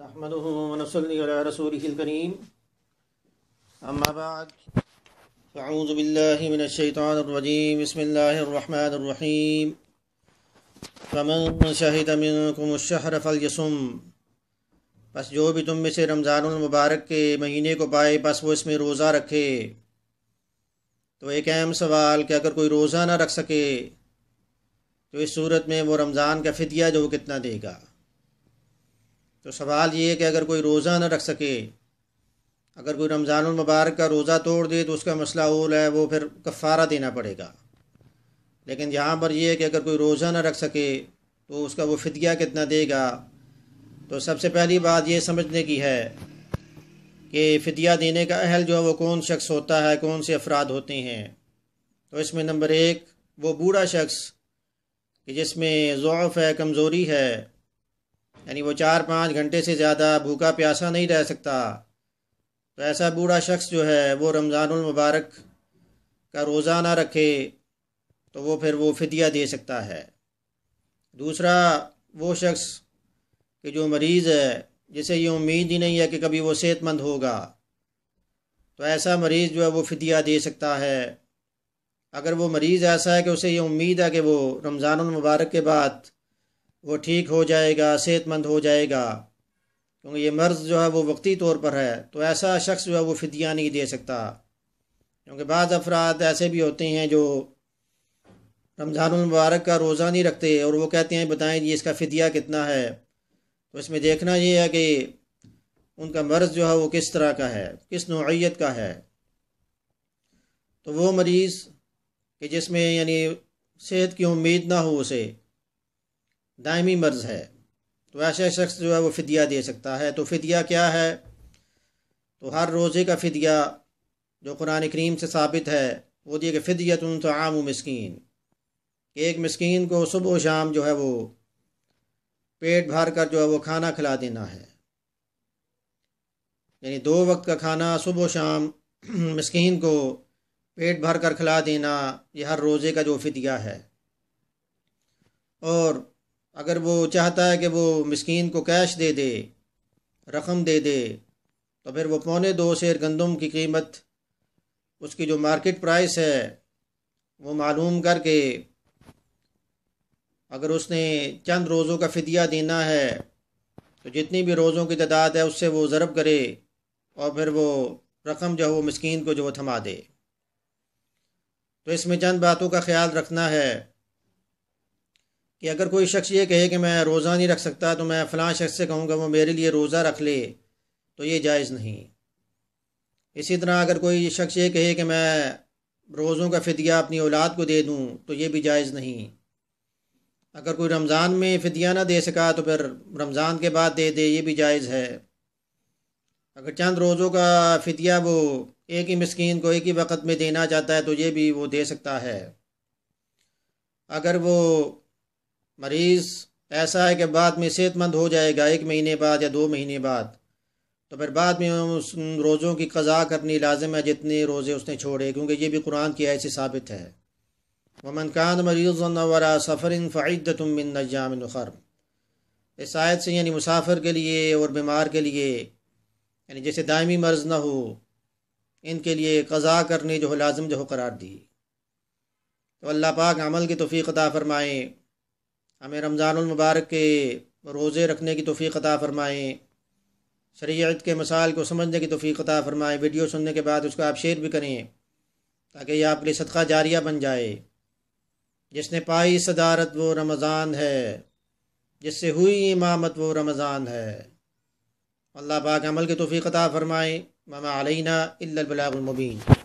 نحمده ونصلي على رسوله الكريم أما بعد فأعوذ بالله من الشيطان الرجيم بسم الله الرحمن الرحيم فمن شهد منكم الشهر فليصم बस जो भी तुम में से रमज़ानुल मुबारक के महीने को पाए बस वो इसमें रोज़ा रखे तो एक अहम सवाल कि अगर कोई रोज़ा ना रख सके तो इस सूरत में वो रमज़ान का फ़िदिया जो कितना देगा तो सवाल ये है कि अगर कोई रोज़ा ना रख सके अगर कोई रमज़ान मुबारक का रोज़ा तोड़ दे तो उसका मसला ओल है वो फिर कफ़ारा देना पड़ेगा लेकिन यहाँ पर यह है कि अगर कोई रोज़ा ना रख सके तो उसका वो फितिया कितना देगा तो सबसे पहली बात ये समझने की है कि फितिया देने का अहल जो है वो कौन शख्स होता है कौन से अफराद होते हैं तो इसमें नंबर एक वो बूढ़ा शख्स कि जिसमें ज़ौफ़ है कमज़ोरी है यानी वो चार पाँच घंटे से ज़्यादा भूखा प्यासा नहीं रह सकता तो ऐसा बूढ़ा शख्स जो है वो रमज़ानमबारक का रोज़ा ना रखे तो वो फिर वो फिदिया दे सकता है दूसरा वो शख्स कि जो मरीज़ है जिसे ये उम्मीद ही नहीं है कि कभी वो सेहतमंद होगा तो ऐसा मरीज़ जो है वो फिदिया दे सकता है अगर वो मरीज़ ऐसा है कि उसे ये उम्मीद है कि वो रमज़ान मुबारक के बाद वो ठीक हो जाएगा सेहतमंद हो जाएगा क्योंकि ये मर्ज़ जो है वो वक्ती तौर पर है तो ऐसा शख्स जो है वो फिदिया नहीं दे सकता क्योंकि बाद अफराद ऐसे भी होते हैं जो रमज़ान मुबारक का रोज़ा नहीं रखते और वो कहते हैं बताएं जी इसका फ़दिया कितना है तो इसमें देखना ये है कि उनका मर्ज़ जो है वो किस तरह का है किस नौीयत का है तो वो मरीज़ कि जिसमें यानी सेहत की उम्मीद ना हो उसे दायमी मर्ज है तो ऐसा शख्स जो है वो फ़दिया दे सकता है तो फ़दिया क्या है तो हर रोज़े का फ़दिया जो कुरान करीम से साबित है वो दिए कि फ़दिया तुम तो आम मस्किन एक मस्किन को सुबह शाम जो है वो पेट भर कर जो है वो खाना खिला देना है यानी दो वक्त का खाना सुबह शाम मस्किन को पेट भर कर खिला देना यह हर रोज़े का जो फ़दिया है और अगर वो चाहता है कि वो मस्किन को कैश दे दे रकम दे दे तो फिर वो पौने दो शेर गंदम की कीमत उसकी जो मार्केट प्राइस है वो मालूम करके अगर उसने चंद रोज़ों का फ़दिया देना है तो जितनी भी रोज़ों की तादाद है उससे वो ज़रब करे और फिर वो रकम जो है वो मस्किन को जो वो थमा दे तो इसमें चंद बातों का ख्याल रखना है कि अगर कोई शख्स ये कहे कि मैं रोज़ा नहीं रख सकता तो मैं फ़लाँ शख्स से कहूँगा वो मेरे लिए रोज़ा रख ले तो ये जायज़ नहीं इसी तरह अगर कोई शख्स ये कहे कि मैं रोज़ों का फ़दिया अपनी औलाद को दे दूँ तो ये भी जायज़ नहीं अगर कोई रमज़ान में फ़दिया ना दे सका तो फिर रमज़ान के बाद दे दे ये भी जायज़ है अगर चंद रोज़ों का फ़दिया वो एक ही मस्किन को एक ही वक्त में देना चाहता है तो ये भी वो दे सकता है अगर वो मरीज़ ऐसा है कि बाद में सेहतमंद हो जाएगा एक महीने बाद या दो महीने बाद तो फिर बाद में उस रोज़ों की कज़ा करनी लाजम है जितने रोज़े उसने छोड़े क्योंकि ये भी कुरान की ऐसी साबित है वमन कान मरीज़रा सफ़र फ़ायद तुमिन न खर इस आयत से यानी मुसाफिर के लिए और बीमार के लिए यानी जैसे दायमी मर्ज़ ना हो इनके लिए कज़ा करनी जो लाजम जो करार दी तो अल्लाह पाक अमल की तोफ़ी अदा फ़रमाएँ हमें रमज़ानमबारक के रोज़े रखने की तोफ़ी अता फ़रमाएँ शरीयत के मसाल को समझने की तोफ़ी अता फ़रमाएँ वीडियो सुनने के बाद उसका आप शेयर भी करें ताकि यह आपके लिए सदका जारिया बन जाए जिसने पाई सदारत वो रमज़ान है जिससे हुई इमामत वो रमज़ान है अल्लाह पाक अमल की तोफ़ी अता फ़रमाएँ मामा अलैना इल्लबलामुबीन